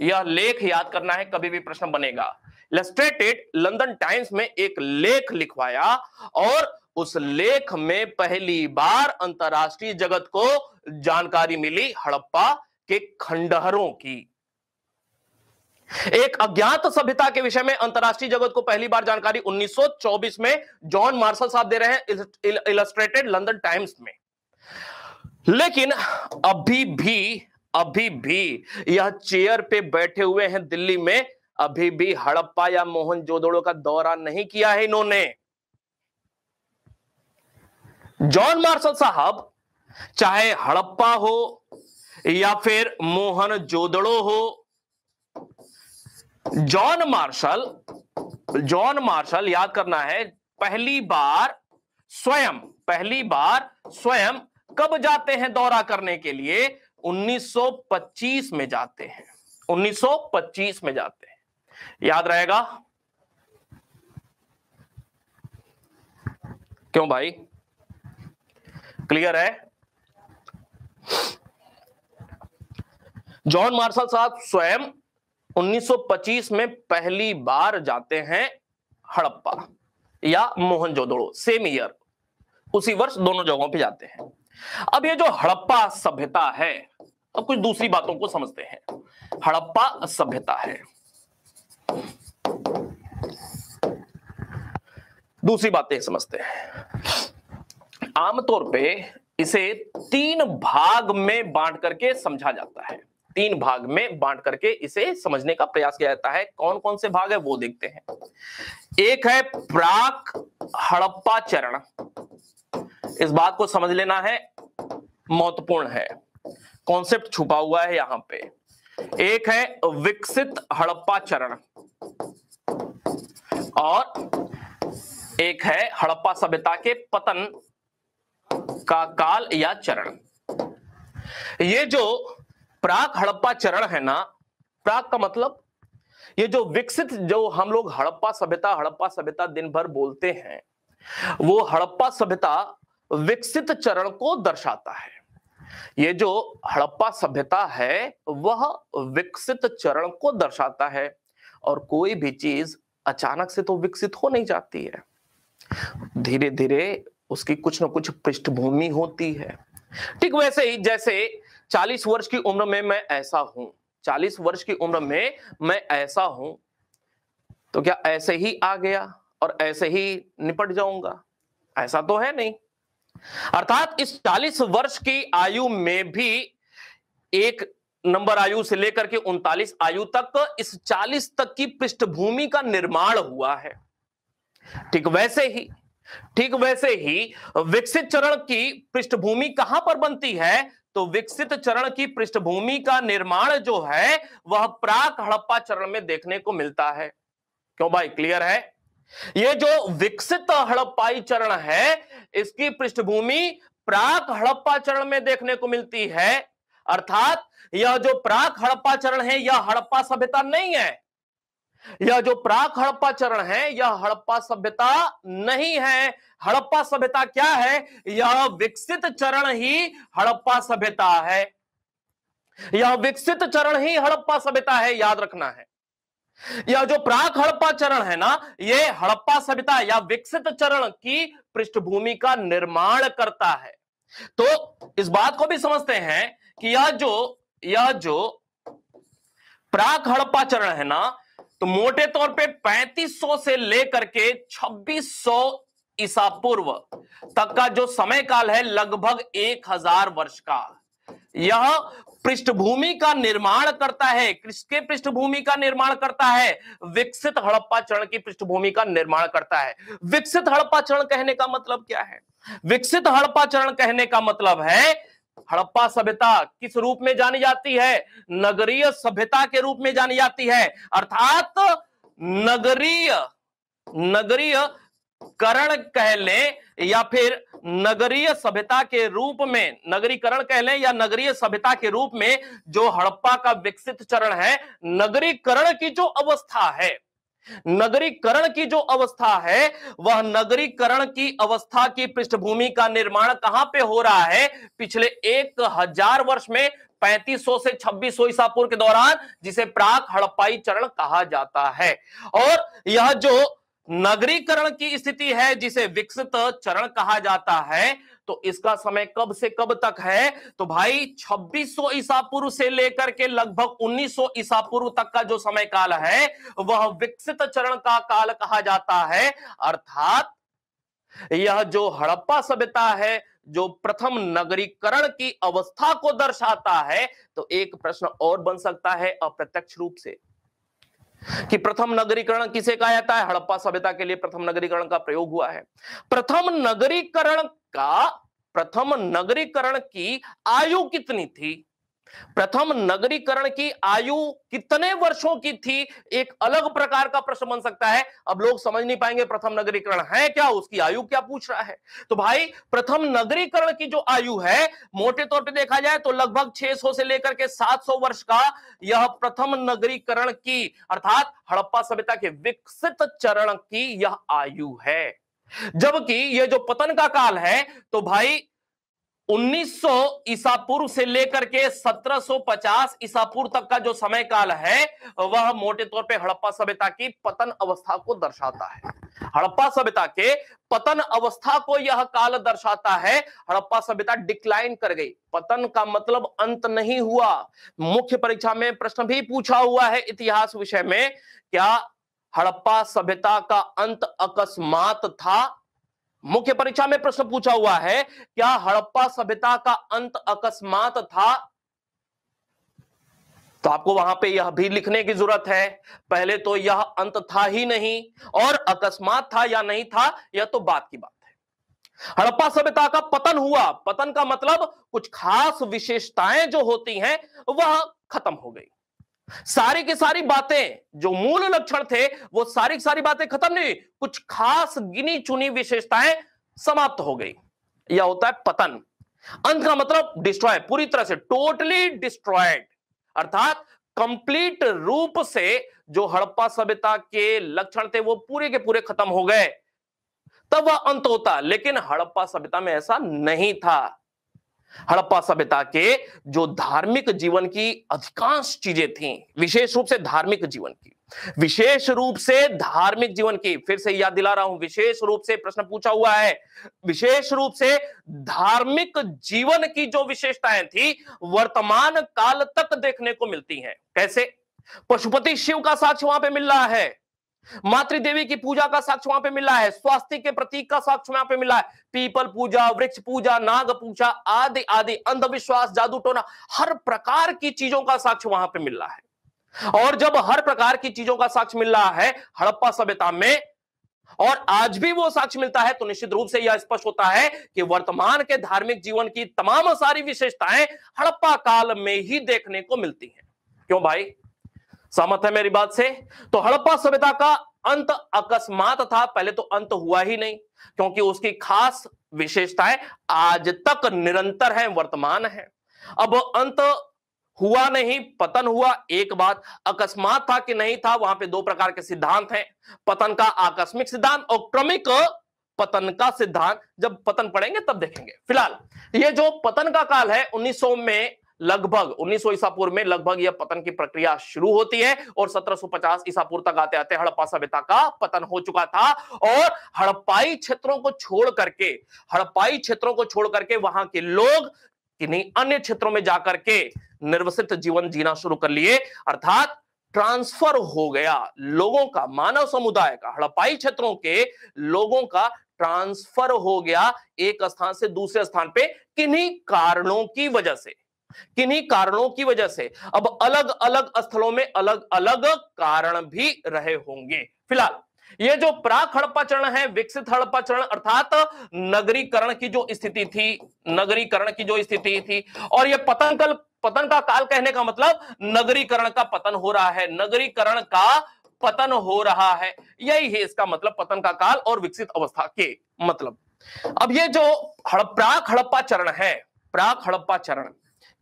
यह लेख याद करना है कभी भी प्रश्न बनेगा इलस्ट्रेटेड लंदन टाइम्स में एक लेख लिखवाया और उस लेख में पहली बार अंतरराष्ट्रीय जगत को जानकारी मिली हड़प्पा के खंडहरों की एक अज्ञात सभ्यता के विषय में अंतरराष्ट्रीय जगत को पहली बार जानकारी 1924 में जॉन मार्शल साहब दे रहे हैं इलस्ट्रेटेड लंदन टाइम्स में लेकिन अभी भी अभी भी यह चेयर पे बैठे हुए हैं दिल्ली में अभी भी हड़प्पा या मोहन जोदड़ो का दौरा नहीं किया है इन्होंने जॉन मार्शल साहब चाहे हड़प्पा हो या फिर मोहन जोदड़ो हो जॉन मार्शल जॉन मार्शल याद करना है पहली बार स्वयं पहली बार स्वयं कब जाते हैं दौरा करने के लिए 1925 में जाते हैं 1925 में जाते हैं याद रहेगा क्यों भाई क्लियर है जॉन मार्शल साहब स्वयं 1925 में पहली बार जाते हैं हड़प्पा या मोहनजोदड़ो सेम ईयर उसी वर्ष दोनों जगहों पे जाते हैं अब ये जो हड़प्पा सभ्यता है अब कुछ दूसरी बातों को समझते हैं हड़प्पा सभ्यता है दूसरी बातें समझते हैं आमतौर पे इसे तीन भाग में बांट करके समझा जाता है तीन भाग में बांट करके इसे समझने का प्रयास किया जाता है कौन कौन से भाग है वो देखते हैं एक है प्राक हड़प्पा चरण इस बात को समझ लेना है महत्वपूर्ण है कॉन्सेप्ट छुपा हुआ है यहां पे एक है विकसित हड़प्पा चरण और एक है हड़प्पा सभ्यता के पतन का काल या चरण ये जो प्राक हड़प्पा चरण है ना प्राक का मतलब ये जो विकसित जो हम लोग हड़प्पा सभ्यता हड़प्पा सभ्यता दिन भर बोलते हैं वो हड़प्पा सभ्यता विकसित चरण को दर्शाता है ये जो हड़प्पा सभ्यता है वह विकसित चरण को दर्शाता है और कोई भी चीज अचानक से तो विकसित हो नहीं जाती है धीरे धीरे उसकी कुछ ना कुछ पृष्ठभूमि होती है ठीक वैसे ही जैसे चालीस वर्ष की उम्र में मैं ऐसा हूं चालीस वर्ष की उम्र में मैं ऐसा हूं तो क्या ऐसे ही आ गया और ऐसे ही निपट जाऊंगा ऐसा तो है नहीं अर्थात इस चालीस वर्ष की आयु में भी एक नंबर आयु से लेकर के उनतालीस आयु तक इस चालीस तक की पृष्ठभूमि का निर्माण हुआ है ठीक वैसे ही ठीक वैसे ही विकसित चरण की पृष्ठभूमि कहां पर बनती है तो विकसित चरण की पृष्ठभूमि का निर्माण जो है वह प्राक हड़प्पा चरण में देखने को मिलता है क्यों भाई क्लियर है ये जो विकसित हड़प्पाई चरण है इसकी पृष्ठभूमि प्राक हड़प्पा चरण में देखने को मिलती है अर्थात यह जो प्राक हड़प्पा चरण है यह हड़प्पा सभ्यता नहीं है यह जो प्राक हड़प्पा चरण है यह हड़प्पा सभ्यता नहीं है हड़प्पा सभ्यता क्या है यह विकसित चरण ही हड़प्पा सभ्यता है यह विकसित चरण ही हड़प्पा सभ्यता है याद रखना है यह जो प्राक हड़प्पा चरण है ना यह हड़प्पा सभ्यता या विकसित चरण की पृष्ठभूमि का निर्माण करता है तो इस बात को भी समझते हैं कि यह जो यह जो प्राक हड़प्पा चरण है ना तो मोटे तौर पे 3500 से लेकर के 2600 ईसा पूर्व तक का जो समय काल है लगभग 1000 वर्ष का यह पृष्ठभूमि का निर्माण करता है किसके पृष्ठभूमि का निर्माण करता है विकसित हड़प्पा चरण की पृष्ठभूमि का निर्माण करता है विकसित हड़प्पा चरण कहने का मतलब क्या है विकसित हड़प्पा चरण कहने का मतलब है हड़प्पा सभ्यता किस रूप में जानी जाती है नगरीय सभ्यता के रूप में जानी जाती है अर्थात नगरीय नगरीय करण कह लें या फिर नगरीय सभ्यता के रूप में नगरीकरण कह लें या नगरीय सभ्यता के रूप में जो हड़प्पा का विकसित चरण है नगरीकरण की जो अवस्था है नगरीकरण की जो अवस्था है वह नगरीकरण की अवस्था की पृष्ठभूमि का निर्माण कहां पे हो रहा है पिछले एक हजार वर्ष में 3500 से 2600 ईसा पूर्व के दौरान जिसे प्राक हड़पाई चरण कहा जाता है और यह जो नगरीकरण की स्थिति है जिसे विकसित चरण कहा जाता है तो इसका समय कब से कब तक है तो भाई 2600 ईसा पूर्व से लेकर के लगभग 1900 ईसा पूर्व तक का जो समय काल है वह विकसित चरण का काल कहा जाता है अर्थात यह जो हड़प्पा सभ्यता है जो प्रथम नगरीकरण की अवस्था को दर्शाता है तो एक प्रश्न और बन सकता है अप्रत्यक्ष रूप से कि प्रथम नगरीकरण किसे कहा जाता है हड़प्पा सभ्यता के लिए प्रथम नगरीकरण का प्रयोग हुआ है प्रथम नगरीकरण का प्रथम नगरीकरण की आयु कितनी थी प्रथम नगरीकरण की आयु कितने वर्षों की थी एक अलग प्रकार का प्रश्न बन सकता है अब लोग समझ नहीं पाएंगे प्रथम नगरीकरण है क्या उसकी आयु क्या पूछ रहा है तो भाई प्रथम नगरीकरण की जो आयु है मोटे तौर पे देखा जाए तो लगभग 600 से लेकर के 700 वर्ष का यह प्रथम नगरीकरण की अर्थात हड़प्पा सभ्यता के विकसित चरण की यह आयु है जबकि यह जो पतन का काल है तो भाई 1900 ईसा पूर्व से लेकर के 1750 ईसा पूर्व तक का जो समय काल है वह मोटे तौर पे हड़प्पा सभ्यता की पतन अवस्था को दर्शाता है हड़प्पा सभ्यता के पतन अवस्था को यह काल दर्शाता है हड़प्पा सभ्यता डिक्लाइन कर गई पतन का मतलब अंत नहीं हुआ मुख्य परीक्षा में प्रश्न भी पूछा हुआ है इतिहास विषय में क्या हड़प्पा सभ्यता का अंत अकस्मात था मुख्य परीक्षा में प्रश्न पूछा हुआ है क्या हड़प्पा सभ्यता का अंत अकस्मात था तो आपको वहां पे यह भी लिखने की जरूरत है पहले तो यह अंत था ही नहीं और अकस्मात था या नहीं था यह तो बात की बात है हड़प्पा सभ्यता का पतन हुआ पतन का मतलब कुछ खास विशेषताएं जो होती हैं वह खत्म हो गई सारी की सारी बातें जो मूल लक्षण थे वो सारी की सारी बातें खत्म नहीं हुई कुछ खास गिनी चुनी विशेषताएं समाप्त हो गई यह होता है पतन अंत का मतलब डिस्ट्रॉय पूरी तरह से टोटली डिस्ट्रॉयड अर्थात कंप्लीट रूप से जो हड़प्पा सभ्यता के लक्षण थे वो पूरे के पूरे खत्म हो गए तब वह अंत होता लेकिन हड़प्पा सभ्यता में ऐसा नहीं था हड़प्पा सभ्यता के जो धार्मिक जीवन की अधिकांश चीजें थी विशेष रूप से धार्मिक जीवन की विशेष रूप से धार्मिक जीवन की फिर से याद दिला रहा हूं विशेष रूप से प्रश्न पूछा हुआ है विशेष रूप से धार्मिक जीवन की जो विशेषताएं थी वर्तमान काल तक देखने को मिलती हैं कैसे पशुपति शिव का साक्ष्य वहां पे मिल रहा है मातृदेवी की पूजा का साक्ष्य वहां पे मिला है स्वास्थ्य के प्रतीक का साक्ष्य वहां पे मिला है पीपल पूजा वृक्ष पूजा नाग पूजा आदि आदि अंधविश्वास जादू टोना हर प्रकार की चीजों का साक्ष्य वहां पे मिल रहा है और जब हर प्रकार की चीजों का साक्ष्य मिल रहा है हड़प्पा सभ्यता में और आज भी वो साक्ष्य मिलता है तो निश्चित रूप से यह स्पष्ट होता है कि वर्तमान के धार्मिक जीवन की तमाम सारी विशेषताएं हड़प्पा काल में ही देखने को मिलती हैं क्यों भाई सहमत है मेरी बात से तो हड़प्पा सभ्यता का अंत अकस्मात था पहले तो अंत हुआ ही नहीं क्योंकि उसकी खास विशेषताएं आज तक निरंतर हैं वर्तमान है अब अंत हुआ नहीं पतन हुआ एक बात अकस्मात था कि नहीं था वहां पे दो प्रकार के सिद्धांत हैं पतन का आकस्मिक सिद्धांत और क्रमिक पतन का सिद्धांत जब पतन पड़ेंगे तब देखेंगे फिलहाल ये जो पतन का काल है 1900 में लगभग उन्नीस ईसापुर में लगभग यह पतन की प्रक्रिया शुरू होती है और 1750 ईसापुर तक आते आते हड़प्पा सभ्यता का पतन हो चुका था और हड़प्पाई क्षेत्रों को छोड़ करके हड़प्पाई क्षेत्रों को छोड़ करके वहां के लोग किन्हीं अन्य क्षेत्रों में जाकर के निर्वसित जीवन जीना शुरू कर लिए अर्थात ट्रांसफर हो गया लोगों का मानव समुदाय का हड़पाई क्षेत्रों के लोगों का ट्रांसफर हो गया एक स्थान से दूसरे स्थान पे किन्हीं कारणों की वजह से किन्हीं कारणों की वजह से अब अलग अलग स्थलों में अलग अलग कारण भी रहे होंगे फिलहाल ये जो प्राक हड़प्पा चरण है विकसित हड़प्पा चरण अर्थात नगरीकरण की जो स्थिति थी नगरीकरण की जो स्थिति थी और यह पतनकल पतन का काल कहने का मतलब नगरीकरण का पतन हो रहा है नगरीकरण का पतन हो रहा है यही है इसका मतलब पतन का काल और विकसित अवस्था के मतलब अब ये जो हड़, प्राक हड़प्पा चरण है प्राक हड़प्पा चरण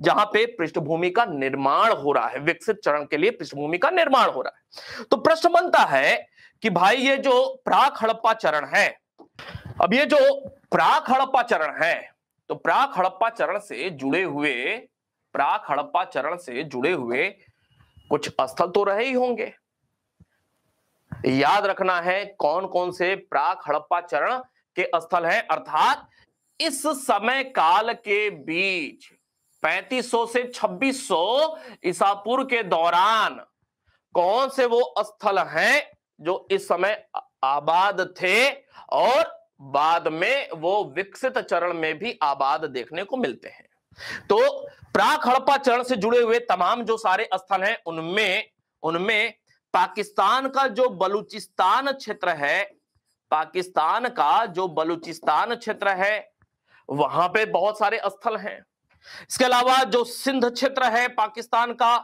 जहां पे पृष्ठभूमि का निर्माण हो रहा है विकसित चरण के लिए पृष्ठभूमि का निर्माण हो रहा है तो प्रश्न बनता है कि भाई ये जो प्राक हड़प्पा चरण है अब ये जो प्राक हड़प्पा चरण है तो प्राक हड़प्पा चरण से जुड़े हुए प्राक हड़प्पा चरण से जुड़े हुए कुछ स्थल तो रहे ही होंगे याद रखना है कौन कौन से प्राक हड़प्पा चरण के स्थल हैं अर्थात इस समय काल के बीच 3500 से 2600 ईसापुर के दौरान कौन से वो स्थल हैं जो इस समय आबाद थे और बाद में वो विकसित चरण में भी आबाद देखने को मिलते हैं तो प्राक हड़प्पा चरण से जुड़े हुए तमाम जो सारे स्थल हैं उनमें उनमें पाकिस्तान का जो बलूचिस्तान क्षेत्र है पाकिस्तान का जो बलूचिस्तान क्षेत्र है वहां पे बहुत सारे स्थल हैं इसके अलावा जो सिंध क्षेत्र है पाकिस्तान का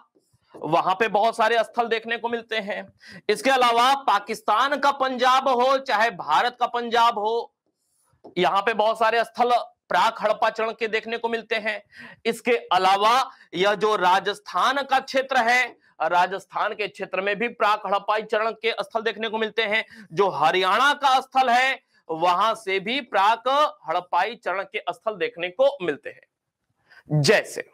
वहां पे बहुत सारे स्थल देखने को मिलते हैं इसके अलावा पाकिस्तान का पंजाब हो चाहे भारत का पंजाब हो यहां पे बहुत सारे स्थल प्राक हड़प्पा चरण के देखने को मिलते हैं इसके अलावा यह जो राजस्थान का क्षेत्र है राजस्थान के क्षेत्र में भी प्राक हड़प्पाई चरण के स्थल देखने को मिलते हैं जो हरियाणा का स्थल है वहां से भी प्राक हड़प्पाई चरण के स्थल देखने को मिलते हैं जैसे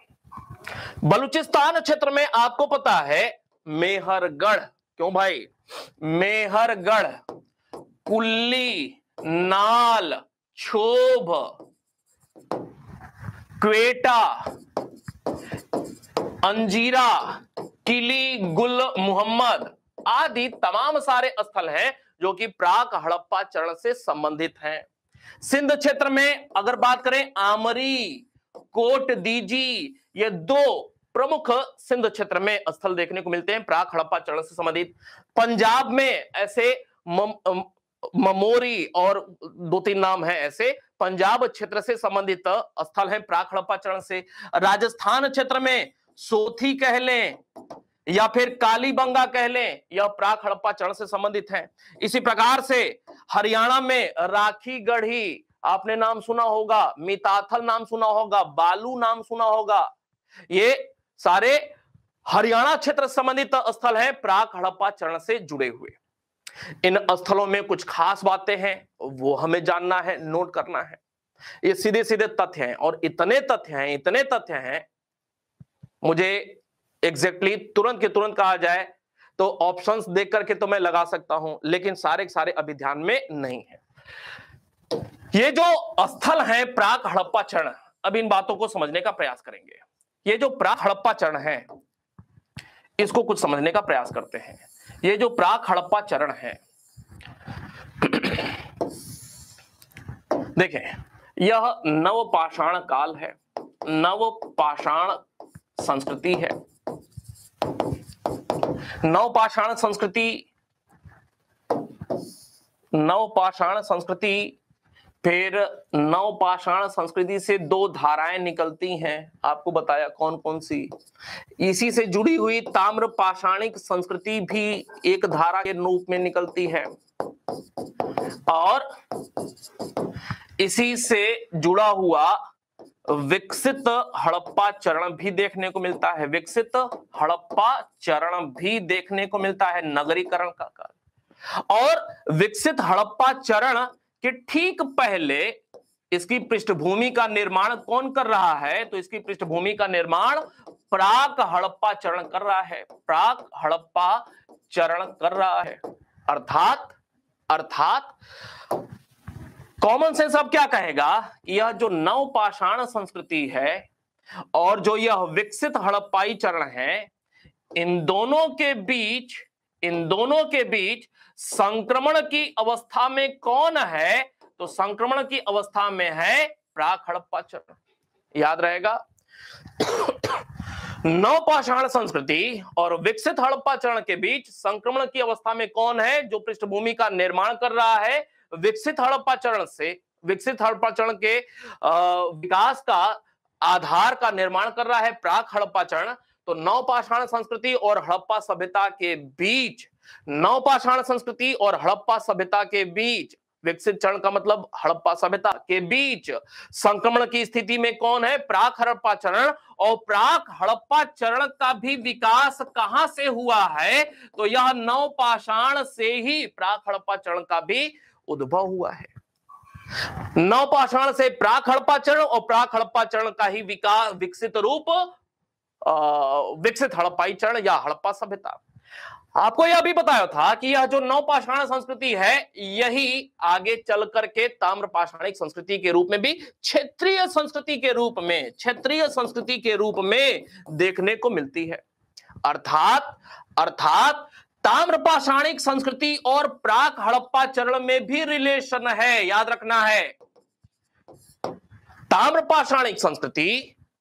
बलूचिस्तान क्षेत्र में आपको पता है मेहरगढ़ क्यों भाई मेहरगढ़ कुल्ली नाल छोभ क्वेटा अंजीरा किली गुल मुहम्मद आदि तमाम सारे स्थल हैं जो कि प्राक हड़प्पा चरण से संबंधित हैं सिंध क्षेत्र में अगर बात करें आमरी कोट दीजी ये दो प्रमुख सिंध क्षेत्र में स्थल देखने को मिलते हैं प्राक हड़प्पा चरण से संबंधित पंजाब में ऐसे मम, ममोरी और दो तीन नाम है ऐसे पंजाब क्षेत्र से संबंधित स्थल है प्राक हड़प्पा चरण से राजस्थान क्षेत्र में सोथी कह लें या फिर कालीबंगा कह लें यह प्राक हड़प्पा चरण से संबंधित है इसी प्रकार से हरियाणा में राखी गढ़ी आपने नाम सुना होगा मिताथल नाम सुना होगा बालू नाम सुना होगा ये सारे हरियाणा क्षेत्र संबंधित स्थल हैं प्राक हड़प्पा चरण से जुड़े हुए इन स्थलों में कुछ खास बातें हैं वो हमें जानना है नोट करना है ये सीधे सीधे तथ्य हैं और इतने तथ्य हैं इतने तथ्य हैं मुझे एग्जैक्टली exactly तुरंत के तुरंत कहा जाए तो ऑप्शंस देख करके तो मैं लगा सकता हूं लेकिन सारे सारे अभी ध्यान में नहीं है ये जो स्थल है प्राक हड़प्पा चरण अब इन बातों को समझने का प्रयास करेंगे ये जो प्राक हड़प्पा चरण है इसको कुछ समझने का प्रयास करते हैं ये जो प्राक हड़प्पा चरण है देखें यह नवपाषाण काल है नवपाषाण संस्कृति है नवपाषाण संस्कृति नवपाषाण संस्कृति फिर नवपाषाण संस्कृति से दो धाराएं निकलती हैं आपको बताया कौन कौन सी इसी से जुड़ी हुई ताम्र पाषाणिक संस्कृति भी एक धारा के रूप में निकलती है और इसी से जुड़ा हुआ विकसित हड़प्पा चरण भी देखने को मिलता है विकसित हड़प्पा चरण भी देखने को मिलता है नगरीकरण का कार्य और विकसित हड़प्पा चरण कि ठीक पहले इसकी पृष्ठभूमि का निर्माण कौन कर रहा है तो इसकी पृष्ठभूमि का निर्माण प्राक हड़प्पा चरण कर रहा है प्राक हड़प्पा चरण कर रहा है अर्थात अर्थात कॉमन सेंस अब क्या कहेगा यह जो नवपाषाण संस्कृति है और जो यह विकसित हड़प्पाई चरण है इन दोनों के बीच इन दोनों के बीच संक्रमण की अवस्था में कौन है तो संक्रमण की अवस्था में है प्राक हड़प्पा चरण याद रहेगा नवपाषाण संस्कृति और विकसित हड़प्पा चरण के बीच संक्रमण की अवस्था में कौन है जो पृष्ठभूमि का निर्माण कर रहा है विकसित हड़प्पा चरण से विकसित हड़प्पा चरण के विकास का आधार का निर्माण कर रहा है प्राक हड़प्पा चरण तो नवपाषाण संस्कृति और हड़प्पा सभ्यता के बीच नवपाषाण संस्कृति और हड़प्पा सभ्यता के बीच विकसित चरण का मतलब हड़प्पा सभ्यता के बीच संक्रमण की स्थिति में कौन है प्राक हड़प्पा चरण और प्राक हड़प्पा चरण का भी विकास कहां से हुआ है तो यह नवपाषाण से ही प्राक हड़प्पा चरण का भी उद्भव हुआ है नवपाषाण से प्राक हड़प्पा चरण और प्राक हड़प्पा चरण का ही विकास विकसित रूप विकसित हड़प्पाई चरण या हड़प्पा सभ्यता आपको यह भी बताया था कि यह जो नवपाषाण संस्कृति है यही आगे चल करके ताम्रपाषाणिक संस्कृति के रूप में भी क्षेत्रीय संस्कृति के रूप में क्षेत्रीय संस्कृति के रूप में देखने को मिलती है अर्थात अर्थात ताम्रपाषाणिक संस्कृति और प्राक हड़प्पा चरण में भी रिलेशन है याद रखना है ताम्रपाषाणिक संस्कृति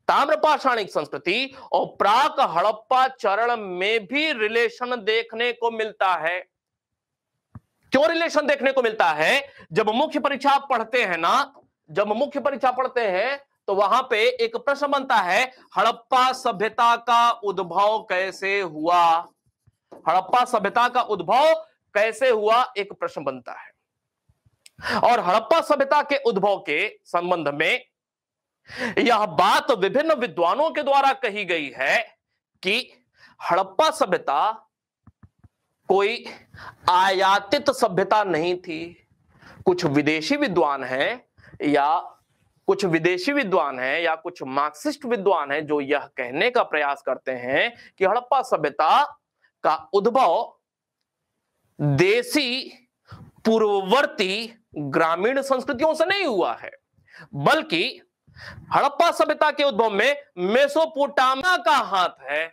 ताम्रपाषाणिक संस्कृति और प्राक हड़प्पा चरण में भी रिलेशन देखने को मिलता है क्यों रिलेशन देखने को मिलता है जब मुख्य परीक्षा पढ़ते हैं ना जब मुख्य परीक्षा पढ़ते हैं तो वहां पे एक प्रश्न बनता है हड़प्पा सभ्यता का उद्भव कैसे हुआ हड़प्पा सभ्यता का उद्भव कैसे हुआ एक प्रश्न बनता है और हड़प्पा सभ्यता के उद्भव के संबंध में यह बात विभिन्न विद्वानों के द्वारा कही गई है कि हड़प्पा सभ्यता कोई आयातित सभ्यता नहीं थी कुछ विदेशी विद्वान हैं या कुछ विदेशी विद्वान हैं या कुछ मार्क्सिस्ट विद्वान हैं जो यह कहने का प्रयास करते हैं कि हड़प्पा सभ्यता का उद्भव देशी पूर्ववर्ती ग्रामीण संस्कृतियों से नहीं हुआ है बल्कि हड़प्पा सभ्यता के उद्भव में मेसोपोटामिया का हाथ है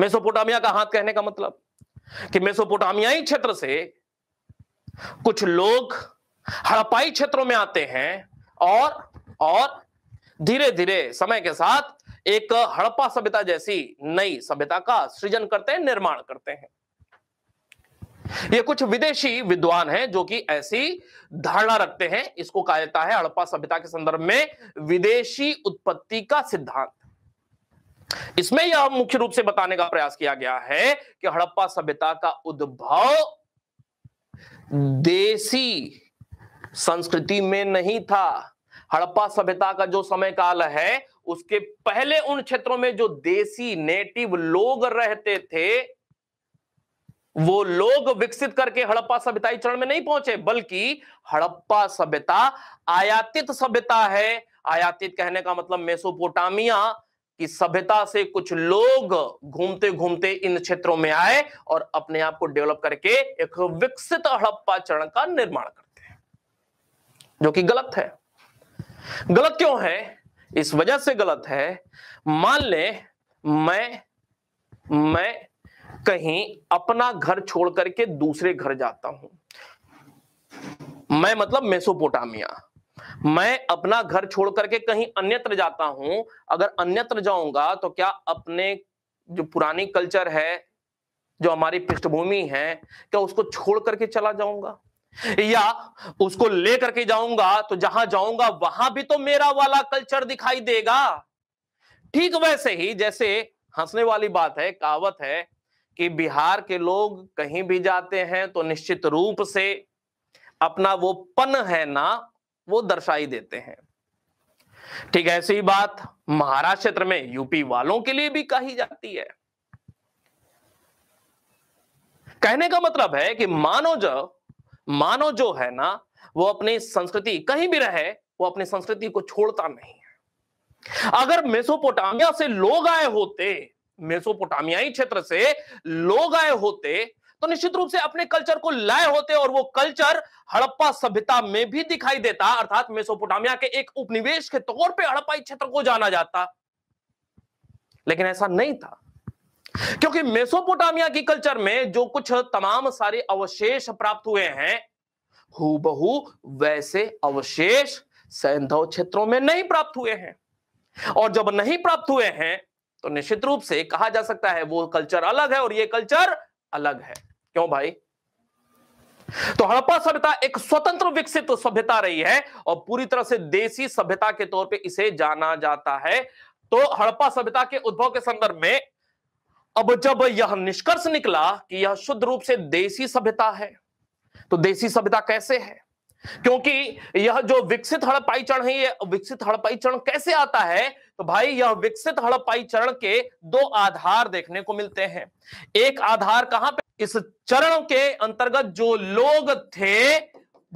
मेसोपोटामिया का हाथ कहने का मतलब कि मेसोपोटामियाई क्षेत्र से कुछ लोग हड़प्पाई क्षेत्रों में आते हैं और और धीरे धीरे समय के साथ एक हड़प्पा सभ्यता जैसी नई सभ्यता का सृजन करते हैं निर्माण करते हैं ये कुछ विदेशी विद्वान हैं जो कि ऐसी धारणा रखते हैं इसको कहा जाता है हड़प्पा सभ्यता के संदर्भ में विदेशी उत्पत्ति का सिद्धांत इसमें यह मुख्य रूप से बताने का प्रयास किया गया है कि हड़प्पा सभ्यता का उद्भव देसी संस्कृति में नहीं था हड़प्पा सभ्यता का जो समय काल है उसके पहले उन क्षेत्रों में जो देसी नेटिव लोग रहते थे वो लोग विकसित करके हड़प्पा सभ्यता चरण में नहीं पहुंचे बल्कि हड़प्पा सभ्यता आयातित सभ्यता है आयातित कहने का मतलब मेसोपोटामिया की सभ्यता से कुछ लोग घूमते घूमते इन क्षेत्रों में आए और अपने आप को डेवलप करके एक विकसित हड़प्पा चरण का निर्माण करते हैं जो कि गलत है गलत क्यों है इस वजह से गलत है मान ले मैं मैं कहीं अपना घर छोड़ करके दूसरे घर जाता हूं मैं मतलब मेसोपोटामिया मैं अपना घर छोड़ करके कहीं अन्यत्र जाता हूं अगर अन्यत्र जाऊंगा तो क्या अपने जो पुरानी कल्चर है जो हमारी पृष्ठभूमि है क्या उसको छोड़ करके चला जाऊंगा या उसको लेकर के जाऊंगा तो जहां जाऊंगा वहां भी तो मेरा वाला कल्चर दिखाई देगा ठीक वैसे ही जैसे हंसने वाली बात है कहावत है कि बिहार के लोग कहीं भी जाते हैं तो निश्चित रूप से अपना वो पन है ना वो दर्शाई देते हैं ठीक ऐसी बात महाराष्ट्र में यूपी वालों के लिए भी कही जाती है कहने का मतलब है कि मानो जो मानो जो है ना वो अपनी संस्कृति कहीं भी रहे वो अपनी संस्कृति को छोड़ता नहीं है अगर मेसोपोटामिया से लोग आए होते मेसोपोटामियाई क्षेत्र से लोग आए होते तो निश्चित रूप से अपने कल्चर को लाए होते और वो कल्चर हड़प्पा सभ्यता में भी दिखाई देता अर्थात मेसोपोटामिया के एक उपनिवेश के तौर पे हड़प्पाई क्षेत्र को जाना जाता लेकिन ऐसा नहीं था क्योंकि मेसोपोटामिया की कल्चर में जो कुछ तमाम सारे अवशेष प्राप्त हुए हैं हु वैसे अवशेष सैंधव क्षेत्रों में नहीं प्राप्त हुए हैं और जब नहीं प्राप्त हुए हैं तो निश्चित रूप से कहा जा सकता है वो कल्चर अलग है और ये कल्चर अलग है क्यों भाई तो हड़प्पा सभ्यता एक स्वतंत्र विकसित तो सभ्यता रही है और पूरी तरह से देसी सभ्यता के तौर पे इसे जाना जाता है तो हड़प्पा सभ्यता के उद्भव के संदर्भ में अब जब यह निष्कर्ष निकला कि यह शुद्ध रूप से देसी सभ्यता है तो देसी सभ्यता कैसे है क्योंकि यह जो विकसित हड़पाईचरण है यह विकसित हड़पाईचरण कैसे आता है तो भाई यह विकसित हड़पाई चरण के दो आधार देखने को मिलते हैं एक आधार कहां पे इस चरण के अंतर्गत जो लोग थे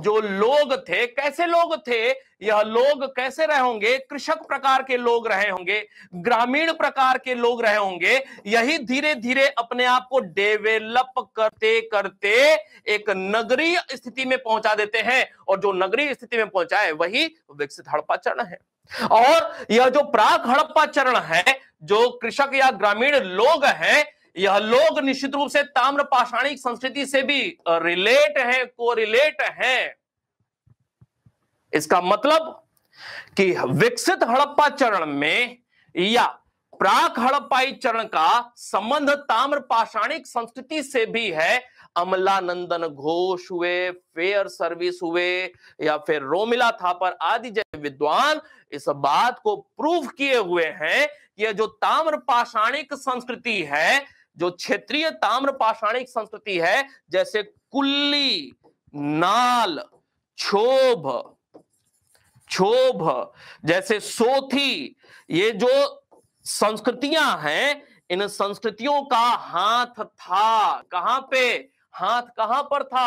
जो लोग थे कैसे लोग थे यह लोग कैसे रहे होंगे कृषक प्रकार के लोग रहे होंगे ग्रामीण प्रकार के लोग रहे होंगे यही धीरे धीरे अपने आप को डेवलप करते करते एक नगरीय स्थिति में पहुंचा देते हैं और जो नगरीय स्थिति में पहुंचा है वही विकसित चरण है और यह जो प्राक हड़प्पा चरण है जो कृषक या ग्रामीण लोग हैं यह लोग निश्चित रूप से ताम्र पाषाणिक संस्कृति से भी रिलेट है को रिलेट है इसका मतलब कि विकसित हड़प्पा चरण में या प्राक हड़प्पाई चरण का संबंध ताम्र पाषाणिक संस्कृति से भी है अमलानंदन घोष हुए फेयर सर्विस हुए या फिर रोमिला थापर आदि जैसे विद्वान इस बात को प्रूव किए हुए हैं कि यह जो ताम्र पाषाणिक संस्कृति है जो क्षेत्रीय ताम्र पाषाणिक संस्कृति है जैसे कुल्ली नाल क्षोभ क्षोभ जैसे सोथी ये जो संस्कृतियां हैं इन संस्कृतियों का हाथ था कहां पे हाथ कहां पर था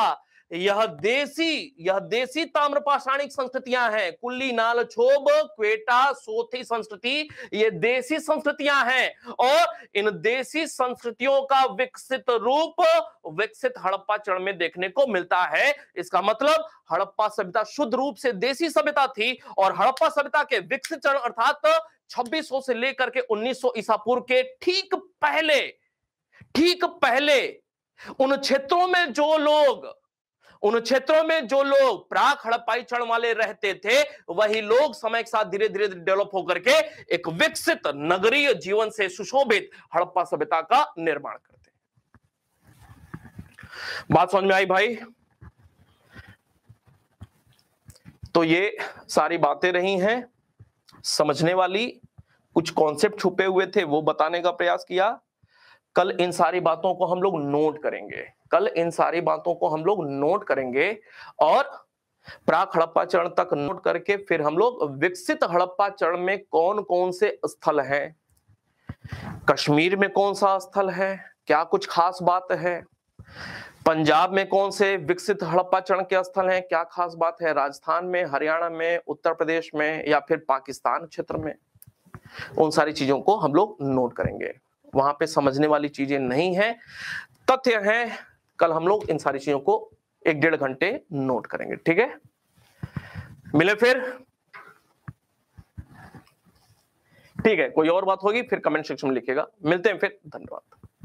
यह देसी यह देसी ताम्रपाषाणिक संस्कृतियां हैं कुल्ली नाल छोब क्वेटा सोथी संस्कृति ये देसी संस्कृतियां हैं और इन देसी संस्कृतियों का विकसित रूप विकसित हड़प्पा चरण में देखने को मिलता है इसका मतलब हड़प्पा सभ्यता शुद्ध रूप से देसी सभ्यता थी और हड़प्पा सभ्यता के विकसित चरण अर्थात छब्बीस से लेकर के उन्नीस ईसा पूर्व के ठीक पहले ठीक पहले उन क्षेत्रों में जो लोग उन क्षेत्रों में जो लोग प्राक हड़पाई क्षण वाले रहते थे वही लोग समय के साथ धीरे धीरे डेवलप होकर के एक विकसित नगरीय जीवन से सुशोभित हड़प्पा सभ्यता का निर्माण करते बात समझ में आई भाई तो ये सारी बातें रही हैं समझने वाली कुछ कॉन्सेप्ट छुपे हुए थे वो बताने का प्रयास किया कल इन सारी बातों को हम लोग नोट करेंगे कल इन सारी बातों को हम लोग नोट करेंगे और प्राक हड़प्पा चरण तक नोट करके फिर हम लोग विकसित हड़प्पा चरण में कौन कौन से स्थल हैं कश्मीर में कौन सा स्थल है क्या कुछ खास बात है पंजाब में कौन से विकसित हड़प्पा चरण के स्थल हैं क्या खास बात है राजस्थान में हरियाणा में उत्तर प्रदेश में या फिर पाकिस्तान क्षेत्र में उन सारी चीजों को हम लोग नोट करेंगे वहां पे समझने वाली चीजें नहीं है तथ्य है कल हम लोग इन सारी चीजों को एक डेढ़ घंटे नोट करेंगे ठीक है मिले फिर ठीक है कोई और बात होगी फिर कमेंट सेक्शन में लिखेगा मिलते हैं फिर धन्यवाद